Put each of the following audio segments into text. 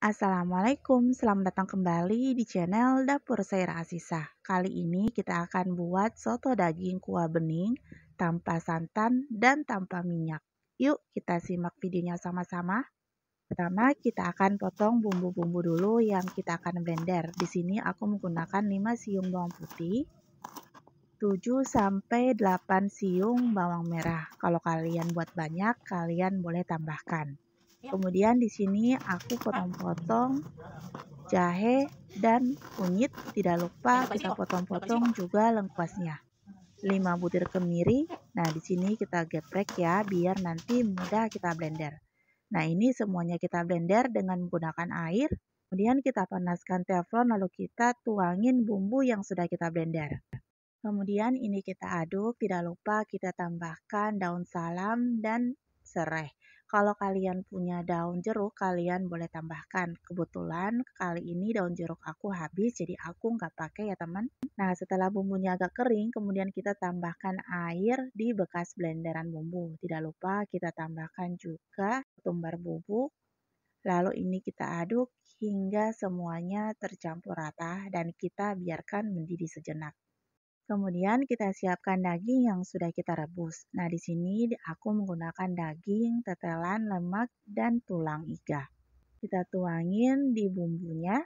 Assalamualaikum, selamat datang kembali di channel Dapur Saya Rasisa. Kali ini kita akan buat soto daging kuah bening tanpa santan dan tanpa minyak. Yuk kita simak videonya sama-sama. Pertama kita akan potong bumbu-bumbu dulu yang kita akan blender. Di sini aku menggunakan 5 siung bawang putih, 7 sampai 8 siung bawang merah. Kalau kalian buat banyak, kalian boleh tambahkan. Ya. kemudian di sini aku potong-potong jahe dan kunyit tidak lupa kita potong-potong juga lengkuasnya 5 butir kemiri nah di sini kita geprek ya biar nanti mudah kita blender nah ini semuanya kita blender dengan menggunakan air kemudian kita panaskan teflon lalu kita tuangin bumbu yang sudah kita blender kemudian ini kita aduk tidak lupa kita tambahkan daun salam dan serai kalau kalian punya daun jeruk, kalian boleh tambahkan. Kebetulan kali ini daun jeruk aku habis, jadi aku nggak pakai ya teman. Nah, setelah bumbunya agak kering, kemudian kita tambahkan air di bekas blenderan bumbu. Tidak lupa kita tambahkan juga ketumbar bubuk. Lalu ini kita aduk hingga semuanya tercampur rata dan kita biarkan mendidih sejenak. Kemudian kita siapkan daging yang sudah kita rebus. Nah, di sini aku menggunakan daging, tetelan, lemak, dan tulang iga. Kita tuangin di bumbunya.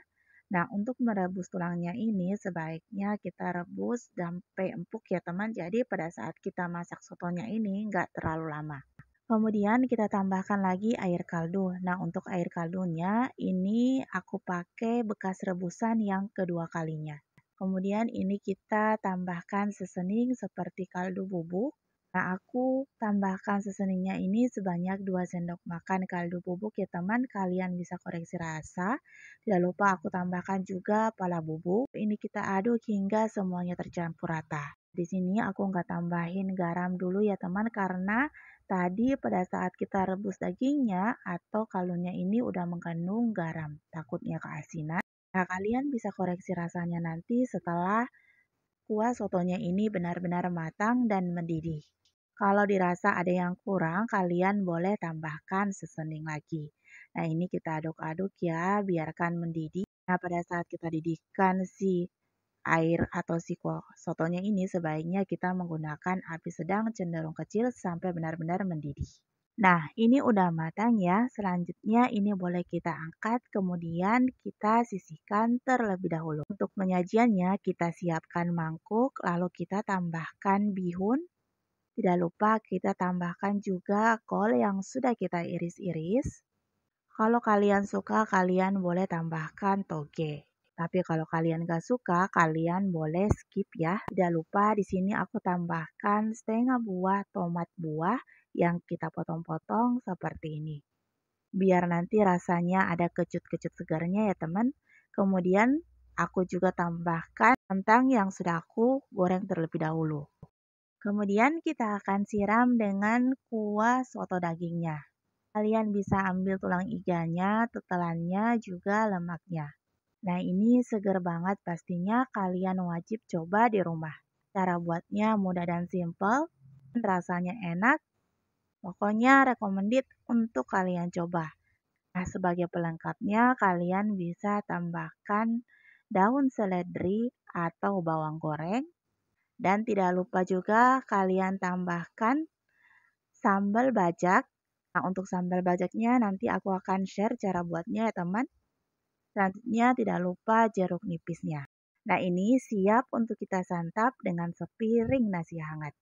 Nah, untuk merebus tulangnya ini sebaiknya kita rebus sampai empuk ya teman. Jadi pada saat kita masak sotonya ini nggak terlalu lama. Kemudian kita tambahkan lagi air kaldu. Nah, untuk air kaldunya ini aku pakai bekas rebusan yang kedua kalinya. Kemudian ini kita tambahkan seasoning seperti kaldu bubuk. Nah, aku tambahkan seasoningnya ini sebanyak 2 sendok makan kaldu bubuk ya teman. Kalian bisa koreksi rasa. Tidak lupa aku tambahkan juga pala bubuk. Ini kita aduk hingga semuanya tercampur rata. Di sini aku nggak tambahin garam dulu ya teman karena Tadi pada saat kita rebus dagingnya atau kalunya ini udah mengandung garam, takutnya keasinan. Nah, kalian bisa koreksi rasanya nanti setelah kuah sotonya ini benar-benar matang dan mendidih. Kalau dirasa ada yang kurang, kalian boleh tambahkan sesening lagi. Nah, ini kita aduk-aduk ya, biarkan mendidih. Nah, pada saat kita didihkan si air atau si kuah sotonya ini, sebaiknya kita menggunakan api sedang cenderung kecil sampai benar-benar mendidih. Nah, ini udah matang ya. Selanjutnya ini boleh kita angkat, kemudian kita sisihkan terlebih dahulu. Untuk penyajiannya, kita siapkan mangkuk, lalu kita tambahkan bihun. Tidak lupa kita tambahkan juga kol yang sudah kita iris-iris. Kalau kalian suka, kalian boleh tambahkan toge. Tapi kalau kalian gak suka, kalian boleh skip ya. Tidak lupa di sini aku tambahkan setengah buah tomat buah yang kita potong-potong seperti ini. Biar nanti rasanya ada kecut-kecut segarnya ya teman. Kemudian aku juga tambahkan kentang yang sudah aku goreng terlebih dahulu. Kemudian kita akan siram dengan kuah soto dagingnya. Kalian bisa ambil tulang iganya, tetelannya, juga lemaknya. Nah ini seger banget pastinya kalian wajib coba di rumah. Cara buatnya mudah dan simple, rasanya enak, Pokoknya recommended untuk kalian coba. Nah, sebagai pelengkapnya kalian bisa tambahkan daun seledri atau bawang goreng. Dan tidak lupa juga kalian tambahkan sambal bajak. Nah, untuk sambal bajaknya nanti aku akan share cara buatnya ya teman. Selanjutnya tidak lupa jeruk nipisnya. Nah, ini siap untuk kita santap dengan sepiring nasi hangat.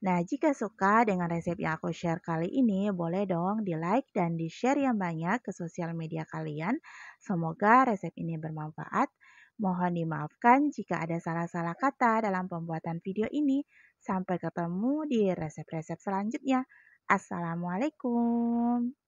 Nah, jika suka dengan resep yang aku share kali ini, boleh dong di-like dan di-share yang banyak ke sosial media kalian. Semoga resep ini bermanfaat. Mohon dimaafkan jika ada salah-salah kata dalam pembuatan video ini. Sampai ketemu di resep-resep selanjutnya. Assalamualaikum.